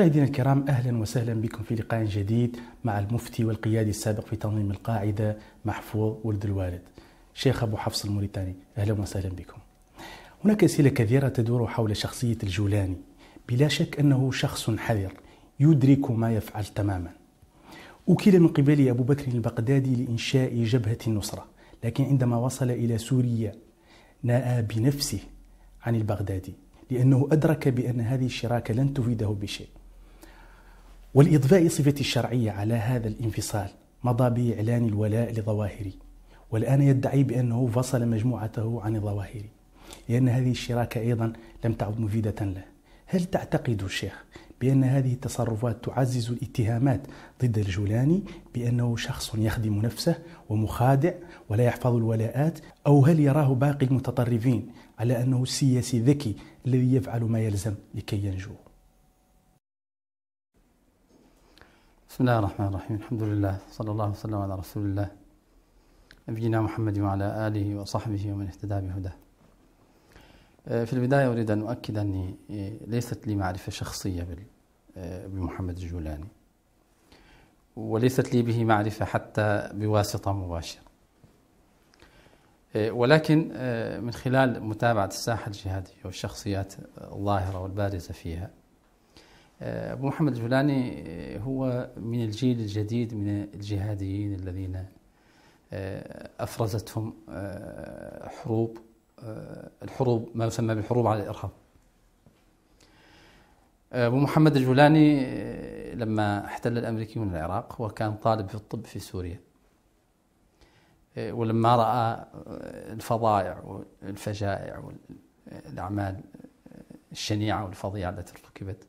مشاهدينا الكرام اهلا وسهلا بكم في لقاء جديد مع المفتي والقيادي السابق في تنظيم القاعده محفوظ ولد الوالد شيخ ابو حفص الموريتاني اهلا وسهلا بكم. هناك اسئله كثيره تدور حول شخصيه الجولاني بلا شك انه شخص حذر يدرك ما يفعل تماما. اوكل من قبل أبو بكر البغدادي لإنشاء جبهة النصرة لكن عندما وصل إلى سوريا ناى بنفسه عن البغدادي لأنه أدرك بأن هذه الشراكة لن تفيده بشيء ولإضفاء صفتي الشرعية على هذا الانفصال مضى بإعلان الولاء لظواهري والآن يدعي بأنه فصل مجموعته عن الظواهري لأن هذه الشراكة أيضا لم تعد مفيدة له هل تعتقد الشيخ بأن هذه التصرفات تعزز الاتهامات ضد الجولاني بأنه شخص يخدم نفسه ومخادع ولا يحفظ الولاءات أو هل يراه باقي المتطرفين على أنه السياسي ذكي الذي يفعل ما يلزم لكي ينجو بسم الله الرحمن الرحيم الحمد لله صلى الله وسلم على رسول الله نبينا محمد وعلى آله وصحبه ومن اهتدى بهداه في البداية أريد أن أؤكد أني ليست لي معرفة شخصية بمحمد الجولاني وليست لي به معرفة حتى بواسطة مباشرة ولكن من خلال متابعة الساحة الجهادية والشخصيات الظاهرة والبارزة فيها آه، أبو محمد الجولاني آه، هو من الجيل الجديد من الجهاديين الذين آه، أفرزتهم حروب الحروب ما يسمى بالحروب على الإرهاب أبو محمد الجولاني لما احتل الأمريكيون العراق وكان طالب في الطب في سوريا ولما رأى الفظائع والفجائع والأعمال الشنيعة والفظيعة التي ارتكبت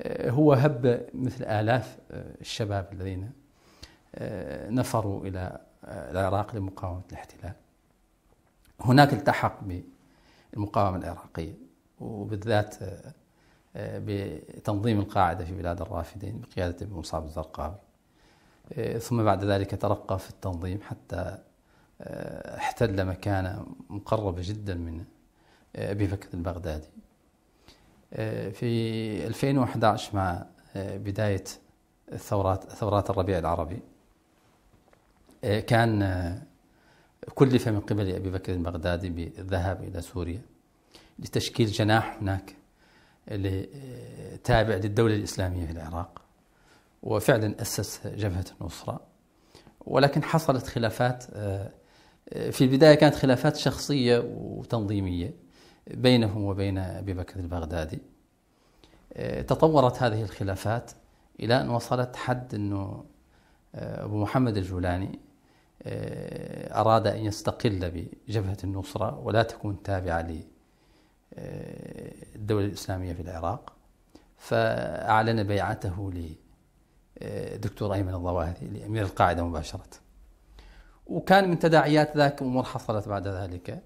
آه، هو هب مثل آلاف آه، الشباب الذين آه، نفروا إلى العراق لمقاومة الاحتلال هناك التحق بالمقاومة العراقية وبالذات بتنظيم القاعدة في بلاد الرافدين بقيادة ابن مصعب الزرقاوي ثم بعد ذلك ترقى في التنظيم حتى احتل مكانة مقربة جدا من أبي بكر البغدادي آه، في 2011 مع آه، بداية الثورات ثورات الربيع العربي آه، كان كلف من قبل أبي بكر البغدادي بالذهاب إلى سوريا لتشكيل جناح هناك تابع للدولة الإسلامية في العراق وفعلا أسس جبهة النصرة ولكن حصلت خلافات في البداية كانت خلافات شخصية وتنظيمية بينهم وبين أبي بكر البغدادي آه، تطورت هذه الخلافات إلى أن وصلت حد أنه آه، أبو محمد الجولاني آه، أراد أن يستقل بجبهة النصرة ولا تكون تابعة للدولة الإسلامية في العراق فأعلن بيعته لدكتور أيمن الظواهري لأمير القاعدة مباشرة وكان من تداعيات ذاك أمور حصلت بعد ذلك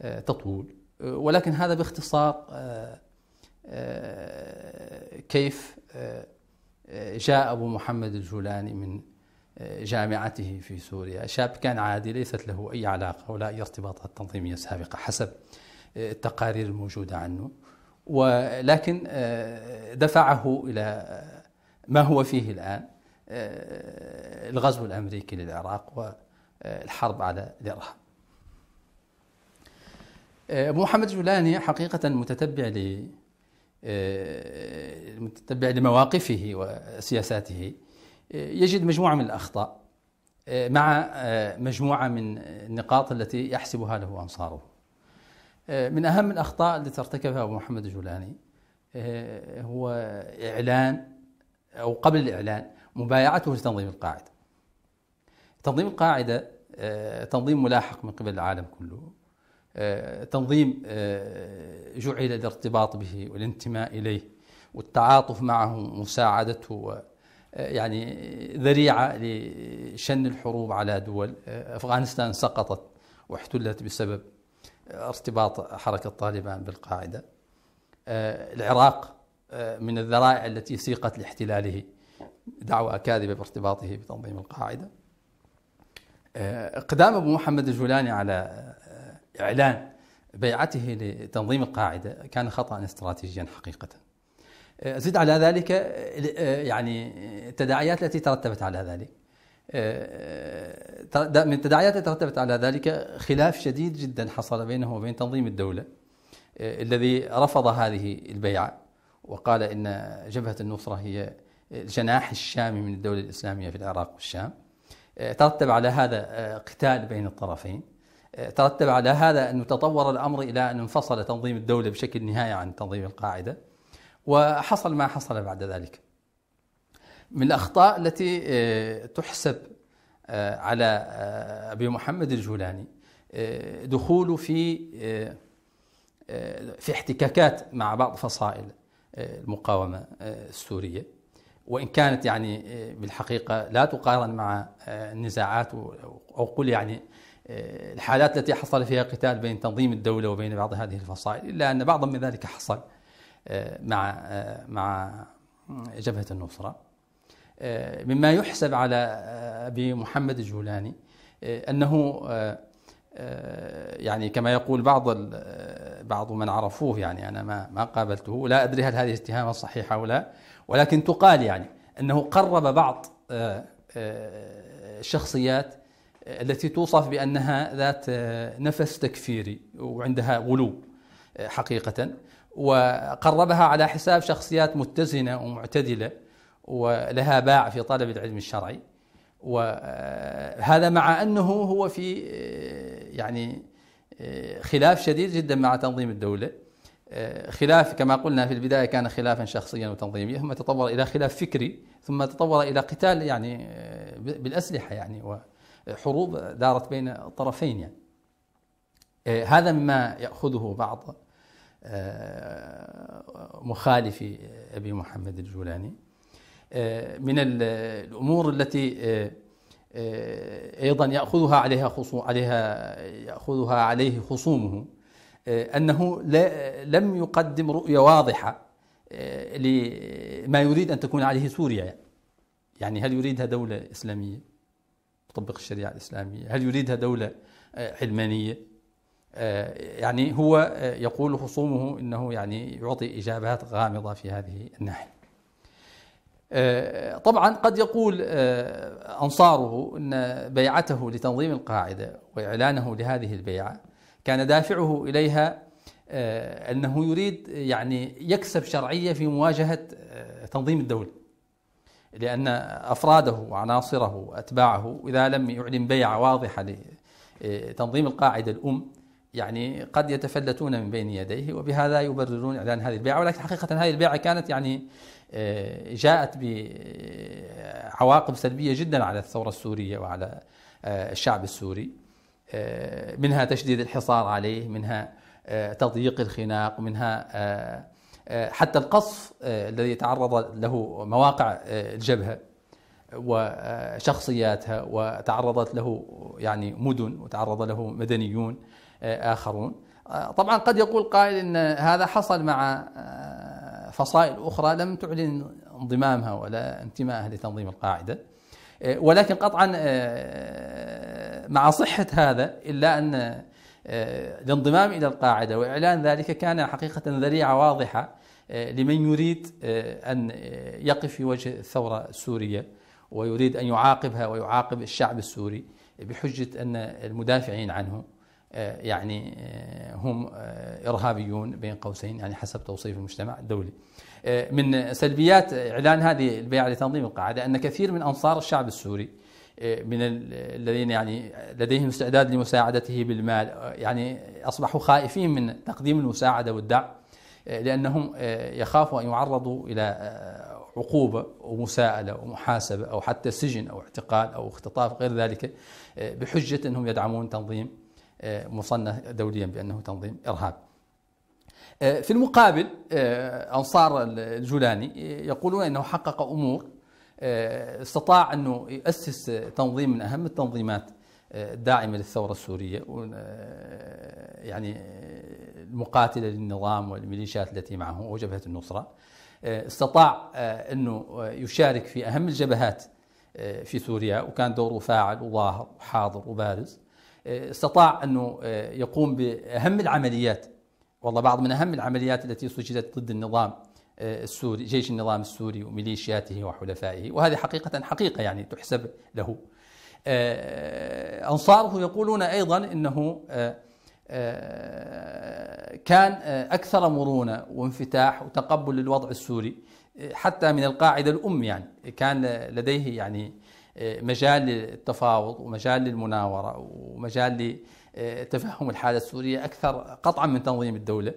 تطول أه، ولكن هذا باختصار أه، أه، كيف جاء أبو محمد الجولاني من جامعته في سوريا شاب كان عادي ليست له أي علاقة ولا أي ارتباطات تنظيمية سابقة حسب التقارير الموجودة عنه ولكن دفعه إلى ما هو فيه الآن الغزو الأمريكي للعراق والحرب على الإرهاب أبو آه، محمد جولاني حقيقة متتبع ل آه، متتبع لمواقفه وسياساته آه، يجد مجموعة من الأخطاء مع مجموعة من النقاط التي يحسبها له أنصاره من أهم الأخطاء التي ارتكبها أبو محمد الجولاني هو إعلان أو قبل الإعلان مبايعته لتنظيم القاعدة تنظيم القاعدة تنظيم ملاحق من قبل العالم كله آه، تنظيم آه، جعل الارتباط به والانتماء إليه والتعاطف معه ومساعدته آه، يعني ذريعة لشن الحروب على دول أفغانستان سقطت واحتلت بسبب ارتباط حركة طالبان بالقاعدة العراق من الذرائع التي سيقت لاحتلاله دعوة كاذبة بارتباطه بتنظيم القاعدة اقدام ابو محمد الجولاني على إعلان بيعته لتنظيم القاعدة كان خطأ استراتيجيا حقيقة آه، زد على ذلك آه، يعني التداعيات التي ترتبت على ذلك آه، من التداعيات التي ترتبت على ذلك خلاف شديد جدا حصل بينه وبين تنظيم الدولة الذي رفض هذه البيعة وقال إن جبهة النصرة هي الجناح الشامي من الدولة الإسلامية في العراق والشام ترتب على هذا قتال بين الطرفين ترتب على هذا أنه تطور الأمر إلى أن انفصل تنظيم الدولة بشكل نهائي عن تنظيم القاعدة وحصل ما حصل بعد ذلك من الأخطاء التي آه، تحسب آه، على آه، أبي محمد الجولاني دخوله في في احتكاكات مع بعض فصائل المقاومة السورية وإن كانت يعني بالحقيقة لا تقارن مع النزاعات أو قل يعني الحالات التي حصل فيها قتال بين تنظيم الدولة وبين بعض هذه الفصائل إلا أن بعضا من ذلك حصل آه، مع آه، مع جبهة النصرة آه، مما يحسب على أبي محمد الجولاني أنه يعني كما يقول بعض بعض من عرفوه يعني أنا ما ما قابلته لا أدري هل هذه اتهامة صحيحة أو لا ولكن تقال يعني أنه قرب بعض الشخصيات التي توصف بأنها ذات آه، نفس تكفيري وعندها غلو آه، حقيقة وقربها على حساب شخصيات متزنة ومعتدلة ولها باع في طلب العلم الشرعي وهذا آه، مع أنه هو في يعني خلاف شديد جدا مع تنظيم الدولة خلاف كما قلنا في البداية كان خلافا شخصيا وتنظيميا ثم تطور إلى خلاف فكري ثم تطور إلى قتال يعني بالأسلحة يعني و حروب دارت بين الطرفين يعني. آه، هذا مما ياخذه بعض آه، مخالفي ابي محمد الجولاني آه، من الامور التي ايضا ياخذها عليها خصوم عليها ياخذها عليه خصومه انه لم يقدم رؤيه واضحه لما يريد ان تكون عليه سوريا يعني, يعني هل يريدها دوله اسلاميه تطبق الشريعة الإسلامية هل يريدها دولة علمانية آه، آه، يعني هو آه، يقول خصومه أنه يعني يعطي إجابات غامضة في هذه الناحية طبعا قد يقول أنصاره أن بيعته لتنظيم القاعدة وإعلانه لهذه البيعة كان دافعه إليها أنه يريد يعني يكسب شرعية في مواجهة تنظيم الدولة لأن أفراده وعناصره وأتباعه إذا لم يعلن بيعة واضحة لتنظيم إيه، القاعدة الأم يعني قد يتفلتون من بين يديه وبهذا يبررون إعلان هذه البيعة ولكن حقيقة هذه البيعة كانت يعني إيه، جاءت بعواقب إيه، سلبية جدا على الثورة السورية وعلى الشعب السوري منها تشديد الحصار عليه منها تضييق الخناق منها آه، حتى القصف آه، الذي تعرض له مواقع آه، الجبهه وشخصياتها وتعرضت له يعني مدن وتعرض له مدنيون اخرون طبعا قد يقول قائل ان هذا حصل مع فصائل اخرى لم تعلن انضمامها ولا انتمائها لتنظيم القاعده ولكن قطعا مع صحه هذا الا ان الانضمام الى القاعده واعلان ذلك كان حقيقه ذريعه واضحه آه، لمن يريد آه، أن آه، يقف في وجه الثورة السورية ويريد أن يعاقبها ويعاقب الشعب السوري بحجة أن المدافعين عنه يعني هم إرهابيون بين قوسين يعني حسب توصيف المجتمع الدولي من سلبيات إعلان هذه البيعة لتنظيم القاعدة أن كثير من أنصار الشعب السوري من الذين يعني لديهم استعداد لمساعدته بالمال يعني أصبحوا خائفين من تقديم المساعدة والدعم لأنهم آه، يخافوا أن يعرضوا إلى آه، عقوبة ومساءلة ومحاسبة أو حتى سجن أو اعتقال أو اختطاف غير ذلك آه، بحجة أنهم يدعمون تنظيم مصنف دوليا بأنه تنظيم إرهاب في المقابل أنصار الجولاني يقولون أنه حقق أمور استطاع أنه يؤسس تنظيم من أهم التنظيمات داعمة للثورة السورية آه، يعني المقاتلة آه، للنظام والميليشيات التي معه وجبهة النصرة آه، استطاع أنه يشارك في أهم الجبهات في سوريا وكان دوره فاعل وظاهر وحاضر وبارز استطاع أنه يقوم بأهم العمليات والله بعض من أهم العمليات التي سجلت ضد النظام السوري جيش النظام السوري وميليشياته وحلفائه وهذه حقيقة حقيقة يعني تحسب له آه، أنصاره يقولون أيضا أنه آه، آه، كان أكثر مرونة وانفتاح وتقبل للوضع السوري حتى من القاعدة الأم يعني كان لديه يعني مجال للتفاوض ومجال للمناورة ومجال لتفهم الحالة السورية أكثر قطعا من تنظيم الدولة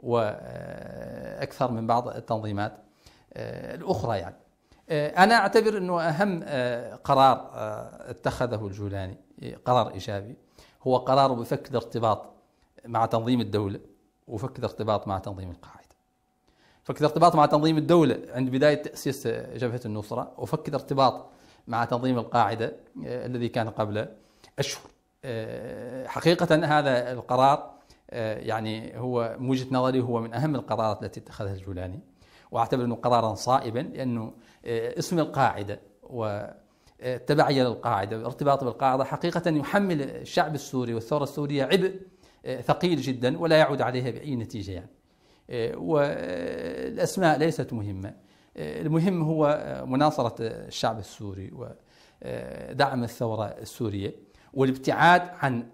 وأكثر من بعض التنظيمات الأخرى يعني آه، أنا أعتبر أنه أهم آه، قرار آه، اتخذه الجولاني إيه، قرار إيجابي هو قرار بفك الارتباط مع تنظيم الدولة وفك الارتباط مع تنظيم القاعدة فك الارتباط مع تنظيم الدولة عند بداية تأسيس جبهة النصرة وفك الارتباط مع تنظيم القاعدة الذي كان قبل أشهر حقيقة هذا القرار يعني هو من وجهة نظري هو من أهم القرارات التي اتخذها الجولاني وأعتبر أنه قرارا صائبا لأنه آه، اسم القاعدة والتبعية آه، للقاعدة والارتباط بالقاعدة حقيقة يحمل الشعب السوري والثورة السورية عبء آه، ثقيل جدا ولا يعود عليها بأي نتيجة يعني والأسماء ليست مهمة المهم هو مناصرة الشعب السوري ودعم الثورة السورية والابتعاد عن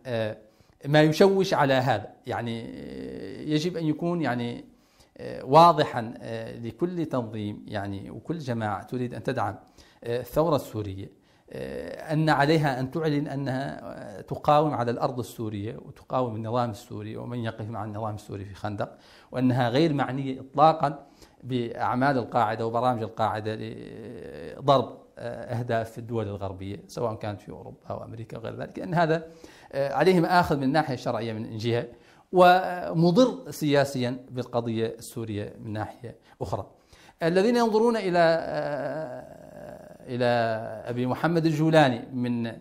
ما يشوش على هذا يعني يجب أن يكون يعني آه، واضحا آه، لكل تنظيم يعني وكل جماعة تريد أن تدعم آه، الثورة السورية أن عليها أن تعلن أنها تقاوم على الأرض السورية وتقاوم النظام السوري ومن يقف مع النظام السوري في خندق وأنها غير معنية إطلاقا بأعمال القاعدة وبرامج القاعدة لضرب أهداف في الدول الغربية سواء كانت في أوروبا أو أمريكا وغير ذلك لأن هذا عليه مآخذ من الناحية الشرعية من جهة ومضر سياسيا بالقضية السورية من ناحية أخرى الذين ينظرون إلى آه، إلى أبي محمد الجولاني من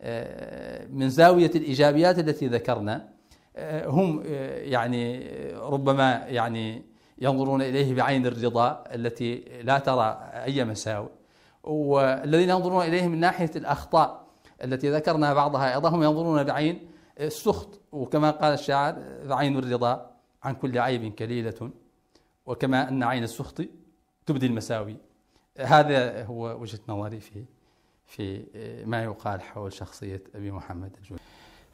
آه، من زاوية الإيجابيات التي ذكرنا آه، هم يعني ربما يعني ينظرون إليه بعين الرضا التي لا ترى أي مساوئ والذين ينظرون إليه من ناحية الأخطاء التي ذكرنا بعضها أيضا هم ينظرون بعين السخط وكما قال الشاعر عين الرضا عن كل عيب كليلة وكما أن عين السخط تبدي المساوي هذا هو وجهة نظري في في ما يقال حول شخصية أبي محمد الجولاني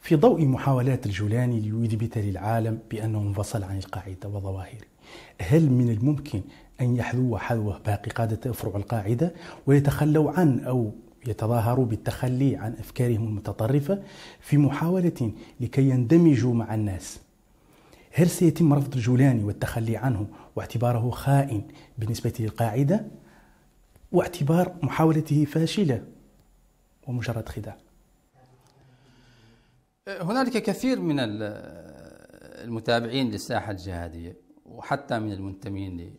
في ضوء محاولات الجولاني ليثبت للعالم بأنه انفصل عن القاعدة وظواهره هل من الممكن أن يحذو حذوه باقي قادة فروع القاعدة ويتخلوا عن أو يتظاهروا بالتخلي عن أفكارهم المتطرفة في محاولة لكي يندمجوا مع الناس هل سيتم رفض الجولاني والتخلي عنه واعتباره خائن بالنسبة للقاعدة واعتبار محاولته فاشلة ومجرد خداع هنالك كثير من المتابعين للساحة الجهادية وحتى من المنتمين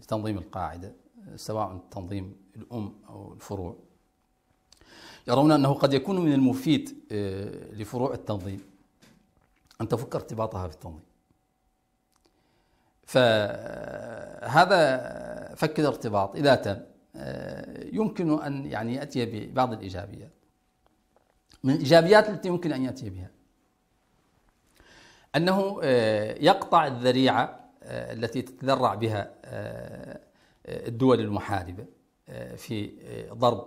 لتنظيم القاعدة سواء تنظيم الأم أو الفروع يرون أنه قد يكون من المفيد آه، لفروع التنظيم أن تفك ارتباطها في التنظيم فهذا آه، فك الارتباط إذا تم آه، يمكن أن يعني يأتي ببعض الإيجابيات من الإيجابيات التي يمكن أن يأتي بها أنه يقطع الذريعة التي تتذرع بها الدول المحاربة في آه، ضرب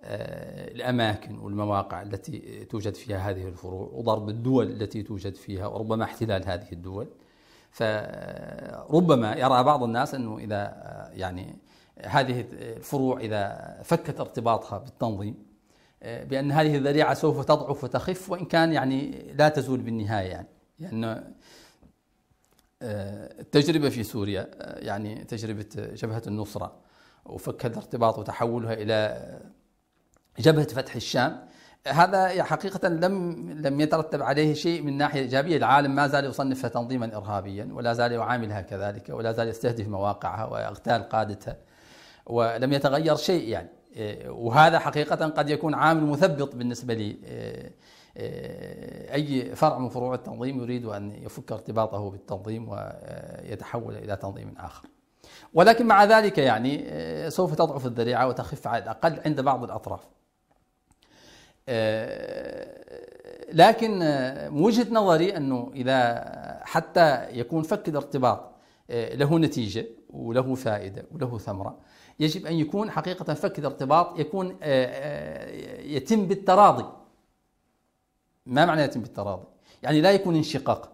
آه، الأماكن والمواقع التي توجد فيها هذه الفروع وضرب الدول التي توجد فيها وربما احتلال هذه الدول فربما يرى بعض الناس أنه إذا آه، يعني هذه الفروع إذا فكت ارتباطها بالتنظيم بأن هذه الذريعة سوف تضعف وتخف وإن كان يعني لا تزول بالنهاية يعني لأن يعني التجربة في سوريا يعني تجربة جبهة النصرة هذا الارتباط وتحولها إلى جبهة فتح الشام هذا حقيقة لم لم يترتب عليه شيء من ناحية إيجابية العالم ما زال يصنفها تنظيما إرهابيا ولا زال يعاملها كذلك ولا زال يستهدف مواقعها ويغتال قادتها ولم يتغير شيء يعني وهذا حقيقة قد يكون عامل مثبط بالنسبة لي أي فرع من فروع التنظيم يريد أن يفك ارتباطه بالتنظيم ويتحول إلى تنظيم آخر ولكن مع ذلك يعني آه، سوف تضعف الذريعة وتخف على الأقل عند بعض الأطراف آه، لكن آه، من وجهة نظري أنه إذا حتى يكون فك الارتباط له نتيجة وله فائدة وله ثمرة يجب أن يكون حقيقة فك الارتباط يكون يتم بالتراضي ما معنى يتم بالتراضي؟ يعني لا يكون انشقاق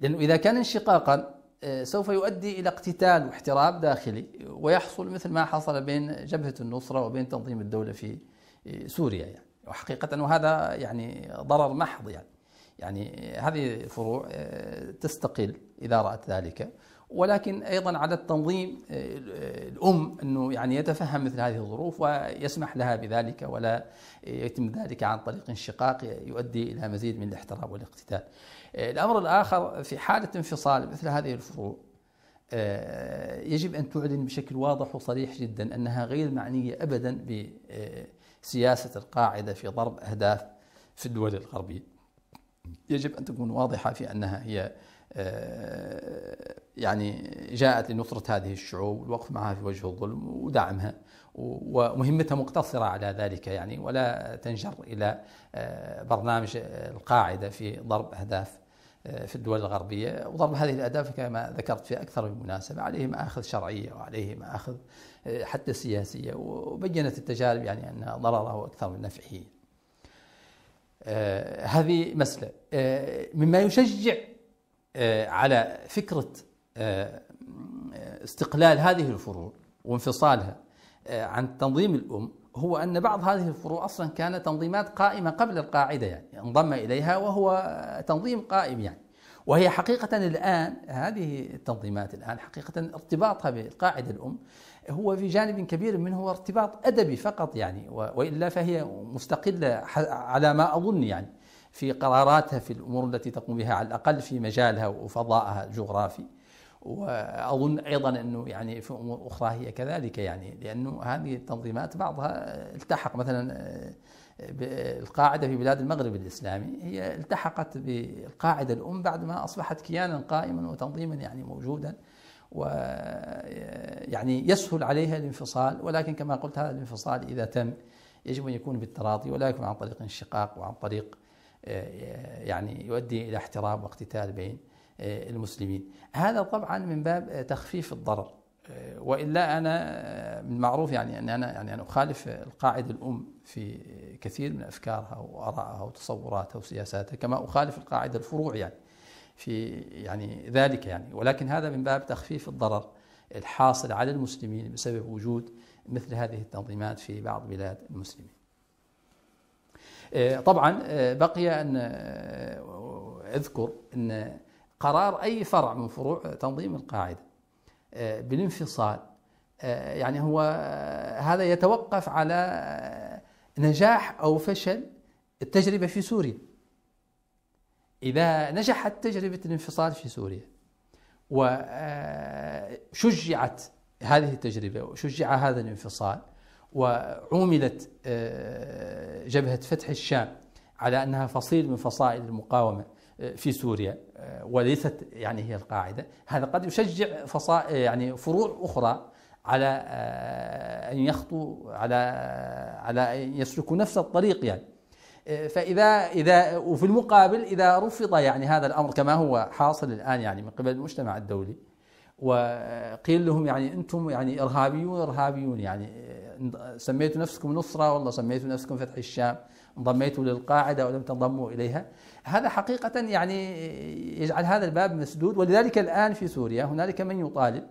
لأنه إذا كان انشقاقا آه، سوف يؤدي إلى اقتتال واحتراب داخلي ويحصل مثل ما حصل بين جبهة النصرة وبين تنظيم الدولة في آه، سوريا يعني وحقيقة وهذا يعني ضرر محض يعني يعني آه، هذه الفروع تستقل إذا رأت ذلك ولكن أيضا على التنظيم الأم أنه يعني يتفهم مثل هذه الظروف ويسمح لها بذلك ولا يتم ذلك عن طريق انشقاق يؤدي إلى مزيد من الاحتراب والاقتتال آه، الأمر الآخر في حالة انفصال مثل هذه الفروع آه، يجب أن تعلن بشكل واضح وصريح جدا أنها غير معنية أبدا بسياسة القاعدة في ضرب أهداف في الدول الغربية يجب أن تكون واضحة في أنها هي آه، يعني جاءت لنصرة هذه الشعوب والوقف معها في وجه الظلم ودعمها ومهمتها مقتصرة على ذلك يعني ولا تنجر إلى برنامج القاعدة في ضرب أهداف آه، في الدول الغربية وضرب هذه الأهداف كما ذكرت في أكثر من مناسبة عليه مآخذ شرعية وعليه مآخذ آه، حتى سياسية وبينت التجارب يعني أن ضرره أكثر من نفعه آه، هذه مسألة مما يشجع على فكرة استقلال هذه الفروع وانفصالها عن تنظيم الأم هو أن بعض هذه الفروع أصلا كانت تنظيمات قائمة قبل القاعدة يعني انضم إليها وهو تنظيم قائم يعني وهي حقيقة الآن هذه التنظيمات الآن حقيقة ارتباطها بالقاعدة الأم هو في جانب كبير منه هو ارتباط أدبي فقط يعني وإلا فهي مستقلة على ما أظن يعني في قراراتها في الأمور التي تقوم بها على الأقل في مجالها وفضائها الجغرافي واظن ايضا انه يعني في امور اخرى هي كذلك يعني لانه هذه التنظيمات بعضها التحق مثلا آه، القاعده في بلاد المغرب الاسلامي هي التحقت بالقاعده الام بعد ما اصبحت كيانا قائما وتنظيما يعني موجودا و آه، يعني يسهل عليها الانفصال ولكن كما قلت هذا الانفصال اذا تم يجب ان يكون بالتراضي ولا يكون عن طريق انشقاق وعن طريق آه، يعني يؤدي الى احتراب واقتتال بين المسلمين هذا طبعا من باب تخفيف الضرر والا انا من المعروف يعني ان انا يعني انا اخالف القاعده الام في كثير من افكارها وارائها وتصوراتها وسياساتها كما اخالف القاعده الفروع يعني في يعني ذلك يعني ولكن هذا من باب تخفيف الضرر الحاصل على المسلمين بسبب وجود مثل هذه التنظيمات في بعض بلاد المسلمين. طبعا بقي ان اذكر ان قرار أي فرع من فروع تنظيم القاعدة آه، بالانفصال آه، يعني هو آه، هذا يتوقف على نجاح أو فشل التجربة في سوريا إذا نجحت تجربة الانفصال في سوريا وشجعت هذه التجربة وشجع هذا الانفصال وعوملت جبهة فتح الشام على أنها فصيل من فصائل المقاومة في سوريا وليست يعني هي القاعدة هذا قد يشجع فصا يعني فروع أخرى على آه، أن يخطوا على على أن يسلكوا نفس الطريق يعني آه، فإذا إذا وفي المقابل إذا رفض يعني هذا الأمر كما هو حاصل الآن يعني من قبل المجتمع الدولي وقيل لهم يعني أنتم يعني إرهابيون إرهابيون يعني آه، سميتوا نفسكم نصرة والله سميتوا نفسكم فتح الشام انضميتوا للقاعدة ولم تنضموا إليها هذا حقيقة يعني يجعل هذا الباب مسدود ولذلك الآن في سوريا هنالك من يطالب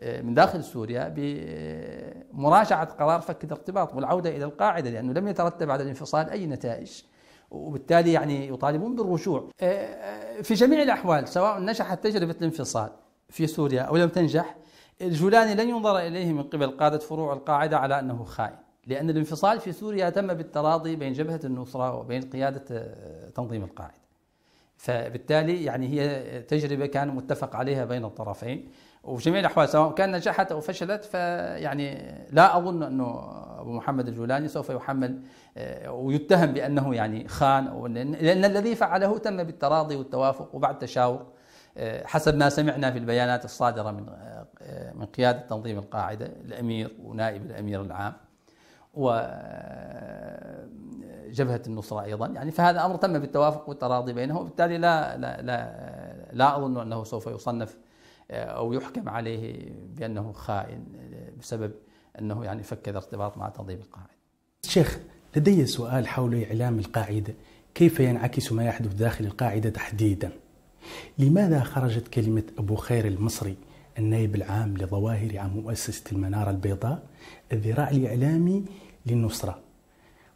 آه، من داخل سوريا بمراجعة قرار فك الارتباط والعودة إلى القاعدة لأنه لم يترتب على الانفصال أي نتائج وبالتالي يعني يطالبون بالرجوع آه، آه، في جميع الأحوال سواء نجحت تجربة الانفصال في سوريا أو لم تنجح الجولاني لن ينظر إليه من قبل قادة فروع القاعدة على أنه خائن لأن الانفصال في سوريا تم بالتراضي بين جبهة النصرة وبين قيادة آه، تنظيم القاعدة فبالتالي يعني هي تجربة كان متفق عليها بين الطرفين وفي جميع الأحوال سواء كان نجحت أو فشلت فيعني لا أظن أنه أبو محمد الجولاني سوف يحمل آه، ويتهم بأنه يعني خان لأن الذي فعله تم بالتراضي والتوافق وبعد تشاور آه، حسب ما سمعنا في البيانات الصادرة من من قيادة تنظيم القاعدة الأمير ونائب الأمير العام وجبهة النصرة أيضا يعني فهذا أمر تم بالتوافق والتراضي بينهم وبالتالي لا لا لا, لا أظن أنه سوف يصنف آه، أو يحكم عليه بأنه خائن آه، بسبب أنه يعني فكر ارتباط مع تنظيم القاعدة شيخ لدي سؤال حول إعلام القاعدة كيف ينعكس ما يحدث داخل القاعدة تحديدا لماذا خرجت كلمة أبو خير المصري النائب العام لظواهري عام مؤسسة المنارة البيضاء الذراع الإعلامي للنصرة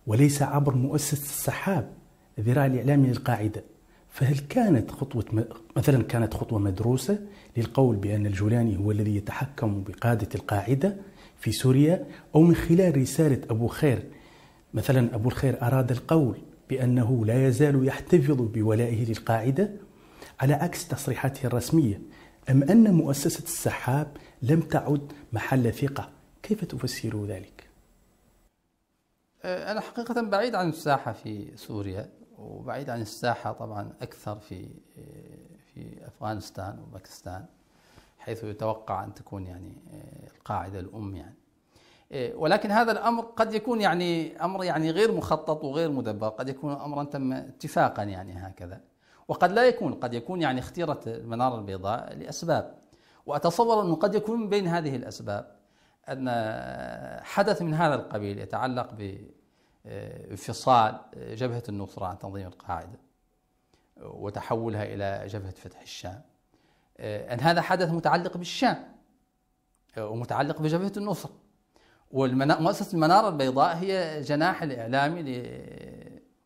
وليس عبر مؤسسة السحاب الذراع الإعلامي للقاعدة فهل كانت خطوة مثلا كانت خطوة مدروسة للقول بأن الجولاني هو الذي يتحكم بقادة القاعدة في سوريا أو من خلال رسالة أبو خير مثلا أبو الخير أراد القول بأنه لا يزال يحتفظ بولائه للقاعدة على عكس تصريحاته الرسمية أم أن مؤسسة السحاب لم تعد محل ثقة كيف تفسر ذلك؟ أه، أنا حقيقة بعيد عن الساحة في سوريا وبعيد عن الساحة طبعا أكثر في أه، في أفغانستان وباكستان حيث يتوقع أن تكون يعني أه، القاعدة الأم يعني ولكن هذا الأمر قد يكون يعني أمر يعني غير مخطط وغير مدبر قد يكون أمرا تم اتفاقا يعني هكذا وقد لا يكون قد يكون يعني اختيرت المنارة البيضاء لأسباب وأتصور أنه قد يكون من بين هذه الأسباب أن حدث من هذا القبيل يتعلق بانفصال آه، آه، جبهة النصرة عن تنظيم القاعدة وتحولها إلى جبهة فتح الشام آه، أن هذا حدث متعلق بالشام ومتعلق بجبهة النصرة ومؤسسة المنارة البيضاء هي جناح الإعلامي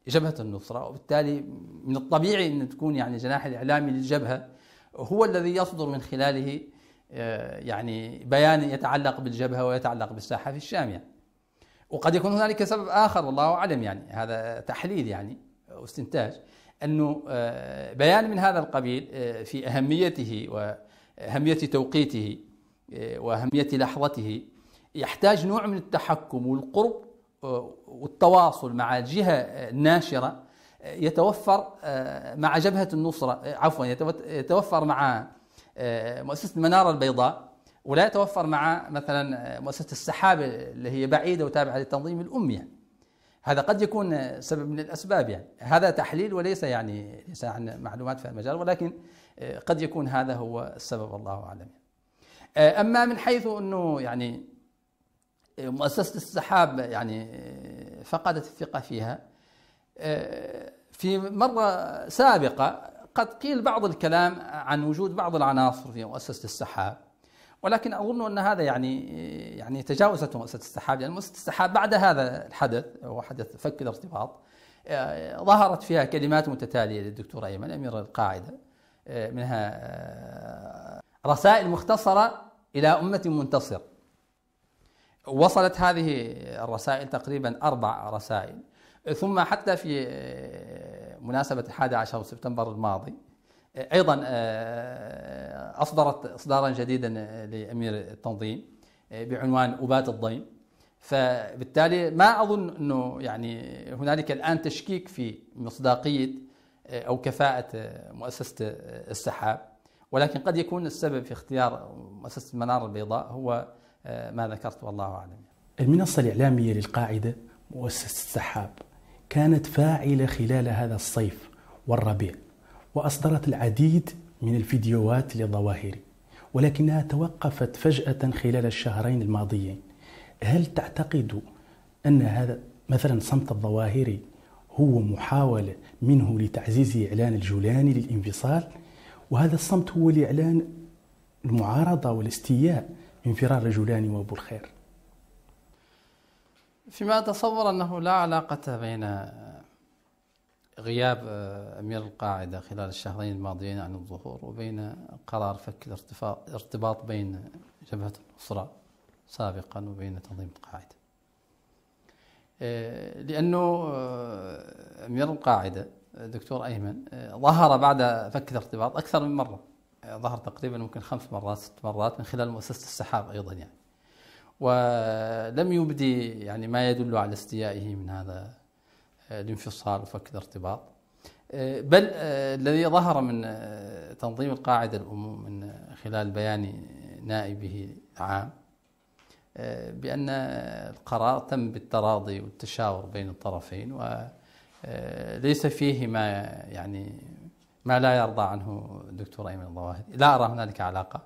جبهة النصرة وبالتالي من الطبيعي أن تكون يعني جناح الإعلامي للجبهة هو الذي يصدر من خلاله آه، يعني بيان يتعلق بالجبهة ويتعلق بالساحة في الشام وقد يكون هنالك سبب آخر والله أعلم يعني هذا تحليل يعني واستنتاج أنه آه، بيان من هذا القبيل آه، في أهميته وأهمية توقيته وأهمية لحظته يحتاج نوع من التحكم والقرب والتواصل مع الجهه الناشره آه، يتوفر آه، مع جبهة النصرة آه، عفوا يتوفر مع مؤسسة المنارة البيضاء ولا يتوفر مع مثلا مؤسسة السحابة اللي هي بعيدة وتابعة للتنظيم الأمي هذا قد يكون سبب من الأسباب يعني هذا تحليل وليس يعني ليس عن معلومات في المجال ولكن قد يكون هذا هو السبب الله أعلم يعني. أما من حيث أنه يعني مؤسسة السحاب يعني فقدت الثقة فيها آه، في مرة سابقة قد قيل بعض الكلام عن وجود بعض العناصر في مؤسسة السحاب ولكن أظن أن هذا يعني يعني تجاوزت مؤسسة السحاب لأن يعني مؤسسة السحاب بعد هذا الحدث هو حدث فك الارتباط آه، ظهرت فيها كلمات متتالية للدكتور أيمن أمير القاعدة آه، منها رسائل مختصرة إلى أمة منتصر وصلت هذه الرسائل تقريبا أربع رسائل ثم حتى في آه، مناسبة 11 سبتمبر الماضي آه، أيضا آه، أصدرت إصدارا جديدا لأمير التنظيم بعنوان أبات الضيم فبالتالي ما أظن أنه يعني هنالك الآن تشكيك في مصداقية أو كفاءة مؤسسة السحاب ولكن قد يكون السبب في اختيار مؤسسة المنار البيضاء هو ما ذكرت والله أعلم المنصة الإعلامية للقاعدة مؤسسة السحاب كانت فاعلة خلال هذا الصيف والربيع وأصدرت العديد من الفيديوهات للظواهري ولكنها توقفت فجأة خلال الشهرين الماضيين هل تعتقد أن هذا مثلا صمت الظواهري هو محاولة منه لتعزيز إعلان الجولاني للانفصال وهذا الصمت هو لإعلان المعارضة والاستياء انفراد رجلان وابو الخير فيما أتصور أنه لا علاقة بين غياب أمير القاعدة خلال الشهرين الماضيين عن الظهور وبين قرار فك الارتباط بين جبهة النصرة سابقا وبين تنظيم القاعدة آه، لأنه آه، أمير القاعدة الدكتور أيمن آه، ظهر بعد فك الارتباط أكثر من مرة ظهر تقريبا ممكن خمس مرات ست مرات من خلال مؤسسه السحاب ايضا يعني. ولم يبدي يعني ما يدل على استيائه من هذا آه، الانفصال وفك الارتباط. آه، بل آه، الذي ظهر من تنظيم القاعده الامم من خلال بيان نائبه العام بأن القرار تم بالتراضي والتشاور بين الطرفين وليس فيه ما يعني ما لا يرضى عنه دكتور أيمن الظواهري لا أرى هنالك علاقة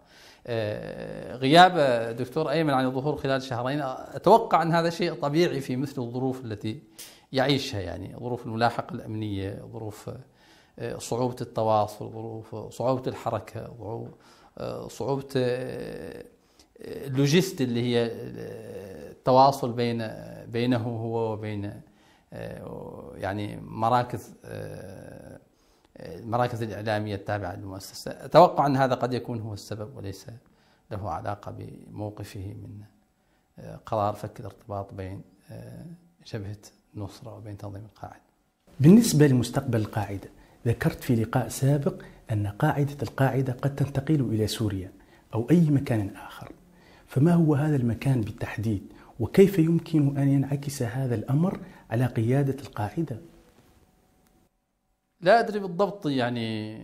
آه، غياب دكتور أيمن عن الظهور خلال شهرين أتوقع أن هذا شيء طبيعي في مثل الظروف التي يعيشها يعني ظروف الملاحقة الأمنية ظروف آه، صعوبة التواصل ظروف صعوبة الحركة ظروف آه، صعوبة اللوجيست اللي هي التواصل بين بينه هو وبين يعني مراكز المراكز الإعلامية التابعة للمؤسسة أتوقع أن هذا قد يكون هو السبب وليس له علاقة بموقفه من آه، قرار فك الارتباط بين جبهة آه، النصرة وبين تنظيم القاعدة بالنسبة لمستقبل القاعدة ذكرت في لقاء سابق أن قاعدة القاعدة قد تنتقل إلى سوريا أو أي مكان آخر فما هو هذا المكان بالتحديد وكيف يمكن أن ينعكس هذا الأمر على قيادة القاعدة لا أدري بالضبط يعني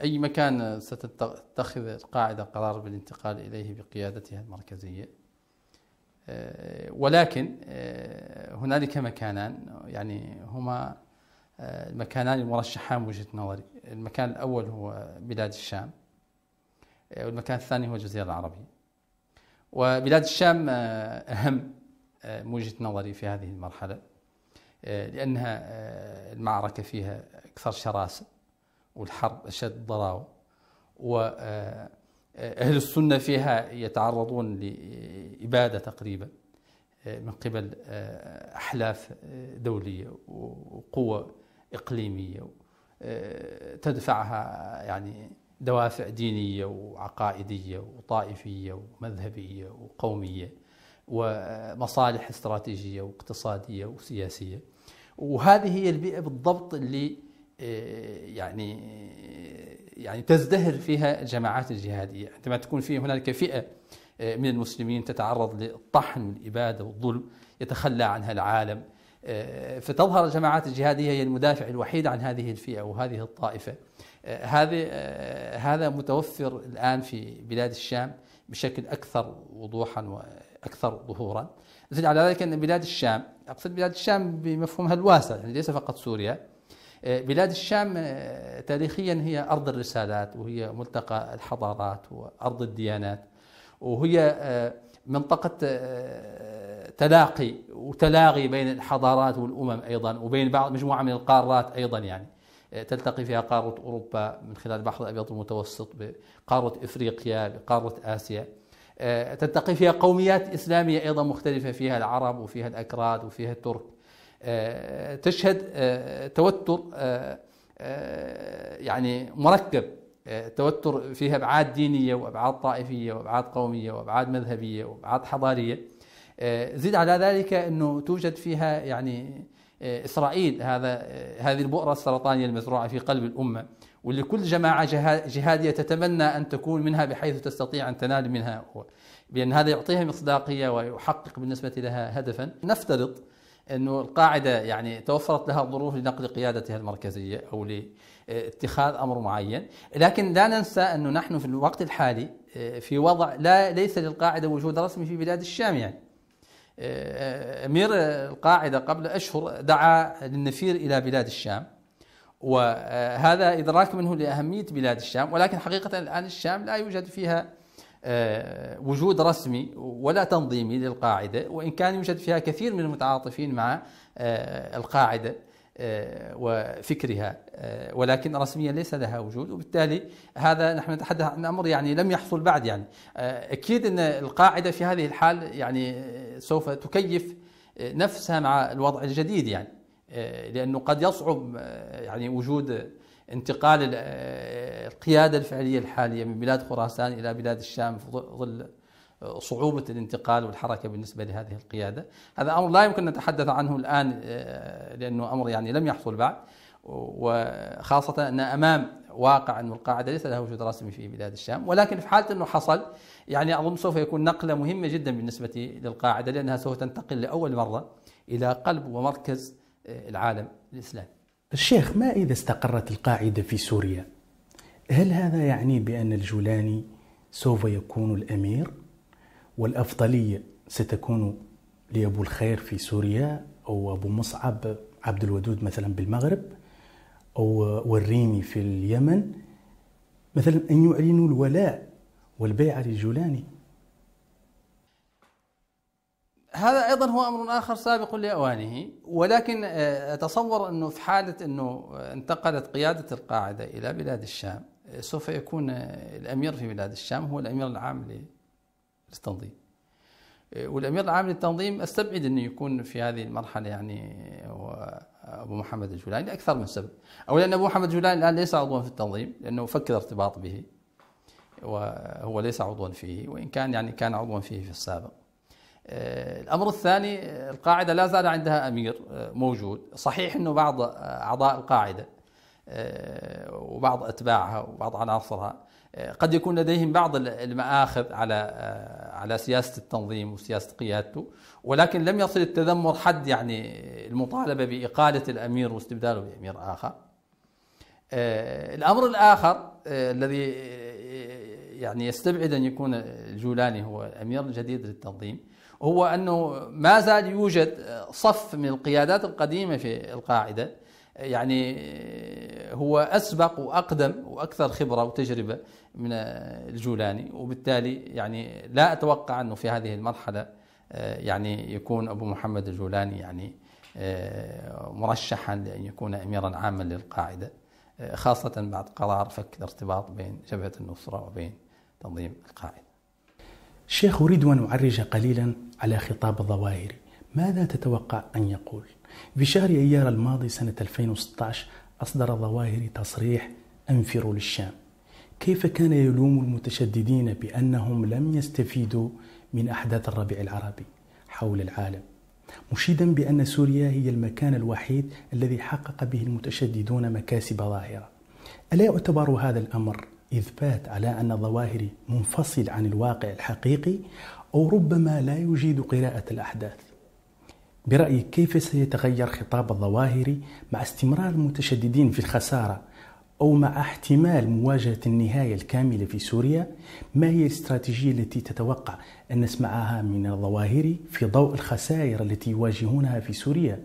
أي مكان ستتخذ القاعدة قرار بالانتقال إليه بقيادتها المركزية آه، ولكن آه، هنالك مكانان يعني هما المكانان آه، المرشحان وجهة نظري المكان الأول هو بلاد الشام والمكان الثاني هو الجزيرة العربية وبلاد الشام أهم وجهة نظري في هذه المرحلة لأنها آه، المعركة فيها أكثر شراسة والحرب أشد ضراوة وأهل آه، السنة فيها يتعرضون لإبادة تقريبا آه، من قبل أحلاف دولية وقوة إقليمية تدفعها يعني دوافع دينية وعقائدية وطائفية ومذهبية وقومية ومصالح استراتيجية واقتصادية وسياسية وهذه هي البيئه بالضبط اللي آه، يعني يعني تزدهر فيها الجماعات الجهاديه عندما تكون في هنالك فئه آه، من المسلمين تتعرض للطحن والاباده والظلم يتخلى عنها العالم آه، فتظهر الجماعات الجهاديه هي المدافع الوحيد عن هذه الفئه وهذه الطائفه هذا هذا متوفر الان في بلاد الشام بشكل اكثر وضوحا واكثر ظهورا زد على ذلك أن بلاد الشام أقصد بلاد الشام بمفهومها الواسع يعني ليس فقط سوريا آه، بلاد الشام آه، تاريخيا هي أرض الرسالات وهي ملتقى الحضارات وأرض الديانات وهي آه، منطقة تلاقي وتلاغي بين الحضارات والأمم أيضا وبين بعض مجموعة من القارات أيضا يعني تلتقي فيها قارة أوروبا من خلال البحر الأبيض المتوسط بقارة إفريقيا بقارة آسيا آه، تلتقي فيها قوميات إسلامية أيضا مختلفة فيها العرب وفيها الأكراد وفيها الترك آه، تشهد آه، توتر يعني مركب توتر فيها أبعاد دينية وأبعاد طائفية وأبعاد قومية وأبعاد مذهبية وأبعاد حضارية زد على ذلك أنه توجد فيها يعني إسرائيل هذا هذه البؤرة السرطانية المزروعة في قلب الأمة ولكل جماعة جهادية تتمنى أن تكون منها بحيث تستطيع أن تنال منها لأن هذا يعطيها مصداقية ويحقق بالنسبة لها هدفا نفترض أنه القاعدة يعني توفرت لها الظروف لنقل قيادتها المركزية أو لاتخاذ أمر معين لكن لا ننسى أنه نحن في الوقت الحالي في وضع لا ليس للقاعدة وجود رسمي في بلاد الشام يعني أمير القاعدة قبل أشهر دعا للنفير إلى بلاد الشام وهذا إدراك منه لأهمية بلاد الشام ولكن حقيقة الآن الشام لا يوجد فيها آه، وجود رسمي ولا تنظيمي للقاعدة وإن كان يوجد فيها كثير من المتعاطفين مع آه، القاعدة آه، وفكرها ولكن رسميا ليس لها وجود وبالتالي هذا نحن نتحدث عن امر يعني لم يحصل بعد يعني اكيد ان القاعده في هذه الحال يعني سوف تكيف نفسها مع الوضع الجديد يعني آه، لانه قد يصعب آه، يعني وجود انتقال آه، القياده الفعليه الحاليه من بلاد خراسان الى بلاد الشام في ظل صعوبه الانتقال والحركه بالنسبه لهذه القياده، هذا امر لا يمكن نتحدث عنه الان لانه امر يعني لم يحصل بعد وخاصه ان امام واقع انه القاعده ليس لها وجود رسمي في بلاد الشام، ولكن في حاله انه حصل يعني اظن سوف يكون نقله مهمه جدا بالنسبه للقاعده لانها سوف تنتقل لاول مره الى قلب ومركز آه، العالم الإسلامي الشيخ ما إذا استقرت القاعدة في سوريا هل هذا يعني بأن الجولاني سوف يكون الأمير والأفضلية ستكون لأبو الخير في سوريا أو أبو مصعب عبد الودود مثلا بالمغرب أو والريمي في اليمن مثلا أن يعلنوا الولاء والبيعة للجولاني هذا ايضا هو امر اخر سابق لاوانه ولكن آه، اتصور انه في حاله انه انتقلت قياده القاعده الى بلاد الشام آه، سوف يكون آه، الامير في بلاد الشام هو الامير العام للتنظيم والامير العام للتنظيم استبعد انه يكون في هذه المرحله يعني هو ابو محمد الجولاني لاكثر من سبب، اولا لان ابو محمد الجولاني الان ليس عضوا في التنظيم لانه فكر ارتباط به وهو ليس عضوا فيه وان كان يعني كان عضوا فيه في السابق. آه، الامر الثاني آه، القاعده لا زال عندها امير آه، موجود صحيح انه بعض اعضاء القاعده وبعض اتباعها وبعض عناصرها قد يكون لديهم بعض المآخذ على على سياسه التنظيم وسياسه قيادته ولكن لم يصل التذمر حد يعني المطالبه باقاله الامير واستبداله بامير اخر. الامر الاخر الذي يعني يستبعد ان يكون الجولاني هو الامير الجديد للتنظيم هو أنه ما زال يوجد صف من القيادات القديمة في القاعدة يعني هو أسبق وأقدم وأكثر خبرة وتجربة من الجولاني وبالتالي يعني لا أتوقع أنه في هذه المرحلة آه، يعني يكون أبو محمد الجولاني يعني آه، مرشحا لأن يكون أميرا عاما للقاعدة آه، خاصة بعد قرار فك الارتباط بين جبهة النصرة وبين تنظيم القاعدة شيخ أريد أن أعرج قليلا على خطاب الظواهري ماذا تتوقع أن يقول؟ في شهر أيار الماضي سنة 2016 أصدر الظواهري تصريح أنفروا للشام كيف كان يلوم المتشددين بأنهم لم يستفيدوا من أحداث الربيع العربي حول العالم مشيدا بأن سوريا هي المكان الوحيد الذي حقق به المتشددون مكاسب ظاهرة ألا يعتبر هذا الأمر إثبات على أن ظواهري منفصل عن الواقع الحقيقي أو ربما لا يجيد قراءة الأحداث برأيك كيف سيتغير خطاب الظواهري مع استمرار المتشددين في الخسارة أو مع احتمال مواجهة النهاية الكاملة في سوريا ما هي الاستراتيجية التي تتوقع أن نسمعها من الظواهري في ضوء الخسائر التي يواجهونها في سوريا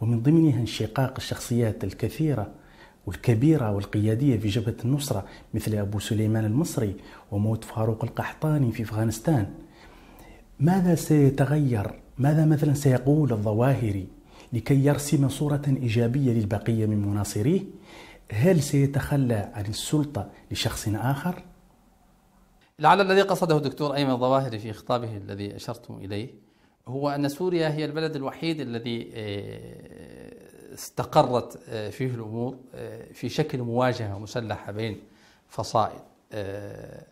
ومن ضمنها انشقاق الشخصيات الكثيرة والكبيرة والقيادية في جبهة النصرة مثل أبو سليمان المصري وموت فاروق القحطاني في أفغانستان ماذا سيتغير؟ ماذا مثلا سيقول الظواهري لكي يرسم صورة إيجابية للبقية من مناصريه؟ هل سيتخلى عن السلطة لشخص آخر؟ لعل الذي قصده الدكتور أيمن الظواهري في خطابه الذي أشرتم إليه هو أن سوريا هي البلد الوحيد الذي آه، استقرت آه، فيه الأمور آه، في شكل مواجهة مسلحة بين فصائل آه،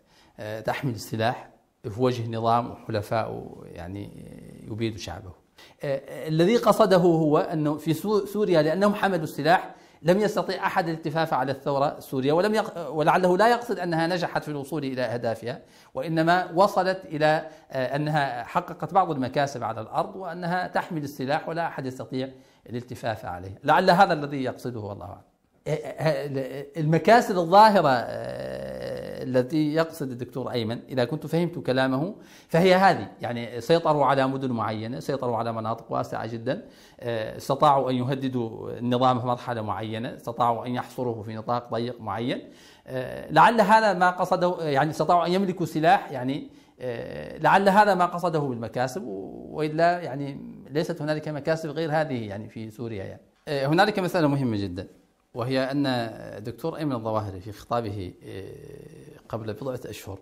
تحمل السلاح في وجه نظام وحلفاء يعني يبيد شعبه الذي قصده هو أنه في سوريا لأنهم حملوا السلاح لم يستطيع أحد الالتفاف على الثورة السورية ولم يق... ولعله لا يقصد أنها نجحت في الوصول إلى أهدافها وإنما وصلت إلى أنها حققت بعض المكاسب على الأرض وأنها تحمل السلاح ولا أحد يستطيع الالتفاف عليه لعل هذا الذي يقصده والله أعلم إيه، إيه، إيه، الظاهرة آه، التي يقصد الدكتور أيمن إذا كنت فهمت كلامه فهي هذه يعني سيطروا على مدن معينة سيطروا على مناطق واسعة جدا آه، استطاعوا أن يهددوا النظام في مرحلة معينة استطاعوا أن يحصروه في نطاق ضيق معين آه، لعل هذا ما قصده يعني استطاعوا أن يملكوا سلاح يعني لعل هذا ما قصده بالمكاسب وإلا يعني ليست هنالك مكاسب غير هذه يعني في سوريا يعني. آه، هنالك مسألة مهمة جدا وهي أن الدكتور أيمن الظواهري في خطابه آه، قبل بضعة أشهر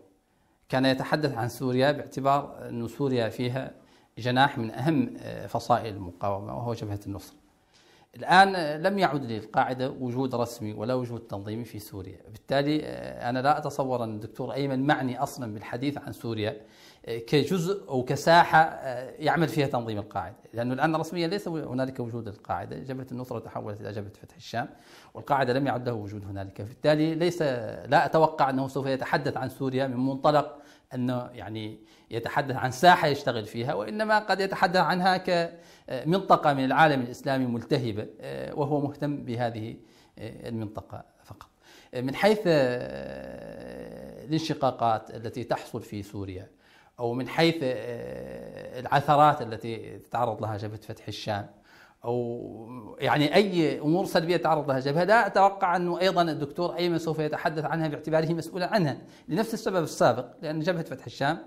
كان يتحدث عن سوريا باعتبار أن سوريا فيها جناح من أهم آه، فصائل المقاومة وهو جبهة النصر الآن لم يعد للقاعدة وجود رسمي ولا وجود تنظيمي في سوريا بالتالي أنا لا أتصور أن الدكتور أيمن معني أصلا بالحديث عن سوريا كجزء او كساحه آه، يعمل فيها تنظيم القاعده، لانه الان رسميا ليس هنالك وجود للقاعده، جبهه النصره تحولت الى جبهه فتح الشام، والقاعده لم يعد له وجود هنالك، بالتالي ليس لا اتوقع انه سوف يتحدث عن سوريا من منطلق انه يعني يتحدث عن ساحه يشتغل فيها وانما قد يتحدث عنها كمنطقه آه، من العالم الاسلامي ملتهبه آه، وهو مهتم بهذه المنطقه فقط. من حيث الانشقاقات التي تحصل في سوريا او من حيث آه، العثرات التي تتعرض لها جبهه فتح الشام او يعني اي امور سلبيه تعرض لها الجبهه لا اتوقع انه ايضا الدكتور ايمن سوف يتحدث عنها باعتباره مسؤولا عنها لنفس السبب السابق لان جبهه فتح الشام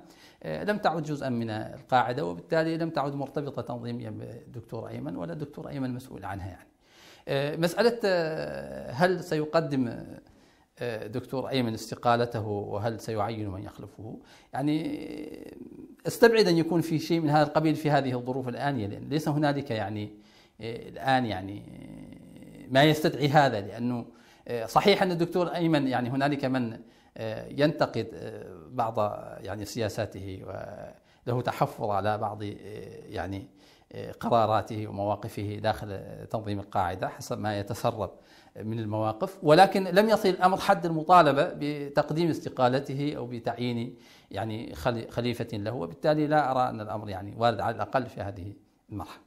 آه، لم تعد جزءا من القاعده وبالتالي لم تعد مرتبطه تنظيميا بالدكتور ايمن ولا الدكتور ايمن مسؤول عنها يعني آه، مساله هل سيقدم دكتور أيمن استقالته وهل سيعين من يخلفه يعني استبعد أن يكون في شيء من هذا القبيل في هذه الظروف الآنية لأن ليس هنالك يعني آه، الآن يعني آه، ما يستدعي هذا لأنه آه، صحيح أن الدكتور أيمن يعني هنالك من ينتقد بعض يعني سياساته وله تحفظ على بعض يعني قراراته ومواقفه داخل تنظيم القاعدة حسب ما يتسرب من المواقف ولكن لم يصل الامر حد المطالبه بتقديم استقالته او بتعيين يعني خليفه له وبالتالي لا ارى ان الامر يعني وارد على الاقل في هذه المرحله.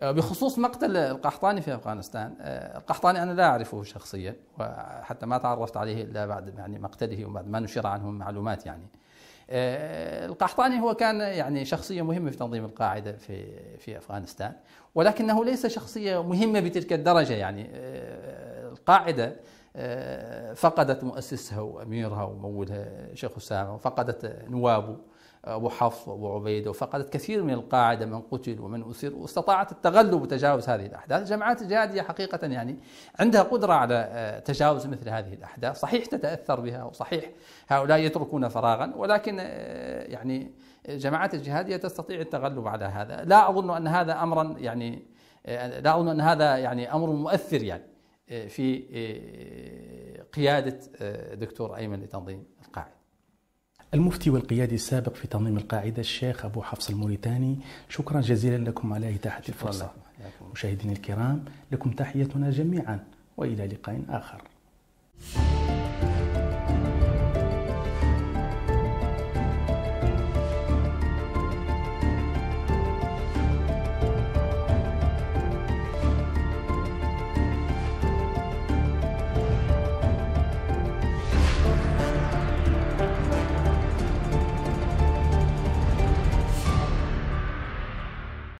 آه، بخصوص مقتل القحطاني في افغانستان، آه، القحطاني انا لا اعرفه شخصيا وحتى ما تعرفت عليه الا بعد يعني مقتله وبعد ما نشر عنه معلومات يعني. آه، القحطاني هو كان يعني شخصية مهمة في تنظيم القاعدة في في أفغانستان ولكنه ليس شخصية مهمة بتلك الدرجة يعني آه، القاعدة آه، فقدت مؤسسها وأميرها ومولها شيخ أسامة وفقدت نوابه أبو حفص وأبو عبيدة وفقدت كثير من القاعدة من قتل ومن أسر واستطاعت التغلب وتجاوز هذه الأحداث الجماعات الجهادية حقيقة يعني عندها قدرة على آه، تجاوز مثل هذه الأحداث صحيح تتأثر بها وصحيح هؤلاء يتركون فراغا ولكن آه، يعني الجماعات الجهادية تستطيع التغلب على هذا لا أظن أن هذا أمرا يعني آه، لا أظن أن هذا يعني أمر مؤثر يعني في قيادة دكتور أيمن لتنظيم القاعدة المفتي والقيادي السابق في تنظيم القاعدة الشيخ أبو حفص الموريتاني شكرا جزيلا لكم على إتاحة الفرصة مشاهدينا الكرام لكم تحيتنا جميعا وإلى لقاء آخر